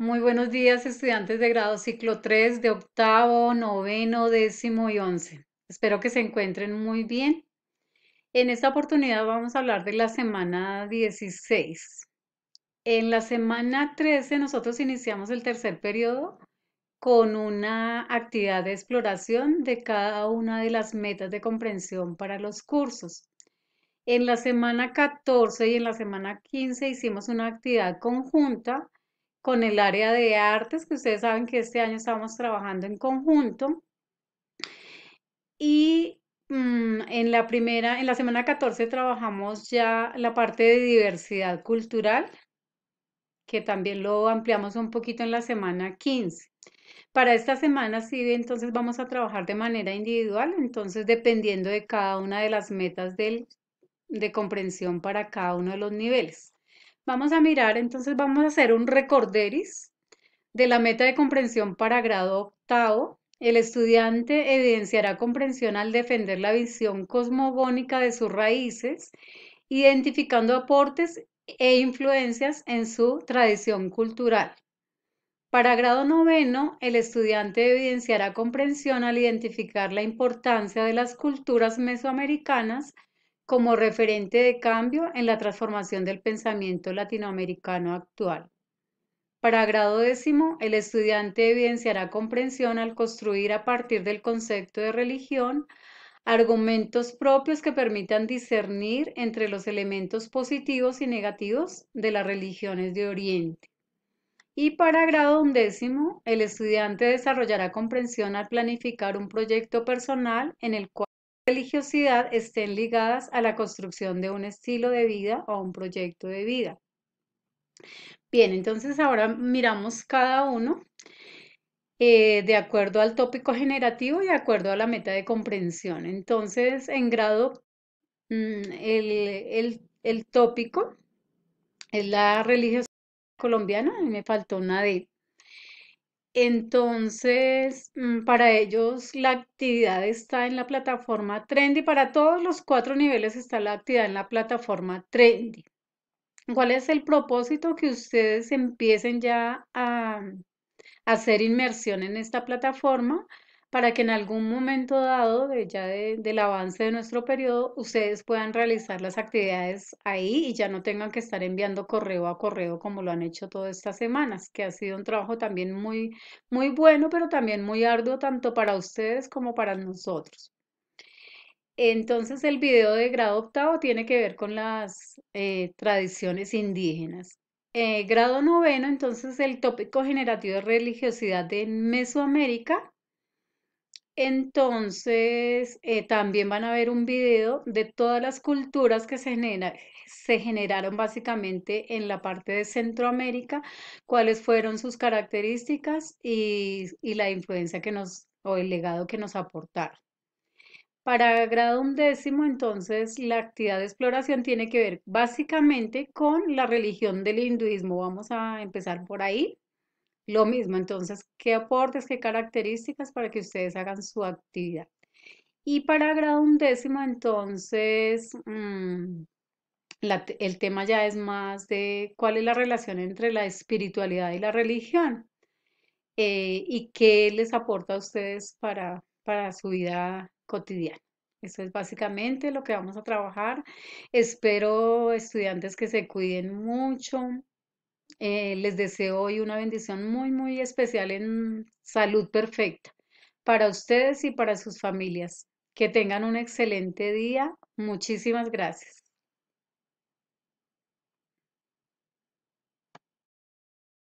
Muy buenos días, estudiantes de grado ciclo 3, de octavo, noveno, décimo y once. Espero que se encuentren muy bien. En esta oportunidad vamos a hablar de la semana 16. En la semana 13 nosotros iniciamos el tercer periodo con una actividad de exploración de cada una de las metas de comprensión para los cursos. En la semana 14 y en la semana 15 hicimos una actividad conjunta con el área de artes, que ustedes saben que este año estamos trabajando en conjunto. Y mm, en la primera, en la semana 14 trabajamos ya la parte de diversidad cultural, que también lo ampliamos un poquito en la semana 15. Para esta semana sí, entonces vamos a trabajar de manera individual, entonces dependiendo de cada una de las metas de comprensión para cada uno de los niveles. Vamos a mirar, entonces vamos a hacer un recorderis de la meta de comprensión para grado octavo. El estudiante evidenciará comprensión al defender la visión cosmogónica de sus raíces, identificando aportes e influencias en su tradición cultural. Para grado noveno, el estudiante evidenciará comprensión al identificar la importancia de las culturas mesoamericanas como referente de cambio en la transformación del pensamiento latinoamericano actual. Para grado décimo, el estudiante evidenciará comprensión al construir a partir del concepto de religión argumentos propios que permitan discernir entre los elementos positivos y negativos de las religiones de Oriente. Y para grado undécimo, el estudiante desarrollará comprensión al planificar un proyecto personal en el cual religiosidad estén ligadas a la construcción de un estilo de vida o un proyecto de vida. Bien, entonces ahora miramos cada uno eh, de acuerdo al tópico generativo y de acuerdo a la meta de comprensión. Entonces, en grado, mm, el, tópico es la religiosidad colombiana, me faltó una de entonces, mm, para ellos la actividad está en la plataforma Trendy. Para todos los cuatro niveles está la actividad en la plataforma Trendy. ¿Cuál es el propósito? Que ustedes empiecen ya a, a mm, hacer inmersión en esta plataforma para que en algún momento dado ya del avance de nuestro periodo ustedes puedan realizar las actividades ahí y ya no tengan que estar enviando correo a correo como lo han hecho todas estas semanas, que ha sido un trabajo también muy, muy bueno, pero también muy arduo tanto para ustedes como para nosotros. Entonces el video de grado octavo tiene que ver con las eh, tradiciones indígenas. Eh, grado noveno, entonces el tópico generativo de religiosidad de Mesoamérica entonces, eh, también van a ver un video de todas las culturas que se, generaron básicamente en la parte de Centroamérica, cuáles fueron sus características y, y la influencia que nos, o el legado que nos aportaron. Para grado undécimo, entonces, la actividad de exploración tiene que ver básicamente con la religión del hinduismo. Vamos a empezar por ahí. Lo mismo, entonces, ¿qué aportes, qué características para que ustedes hagan su actividad? Y para grado undécimo, entonces, mm, el tema ya es más de cuál es la relación entre la espiritualidad y la religión eh, y qué les aporta a ustedes para, para su vida cotidiana. Eso es básicamente lo que vamos a trabajar. Espero estudiantes que se cuiden mucho, eh, les deseo hoy una bendición muy, muy especial en salud perfecta para ustedes y para sus familias. Que tengan un excelente día. Muchísimas gracias.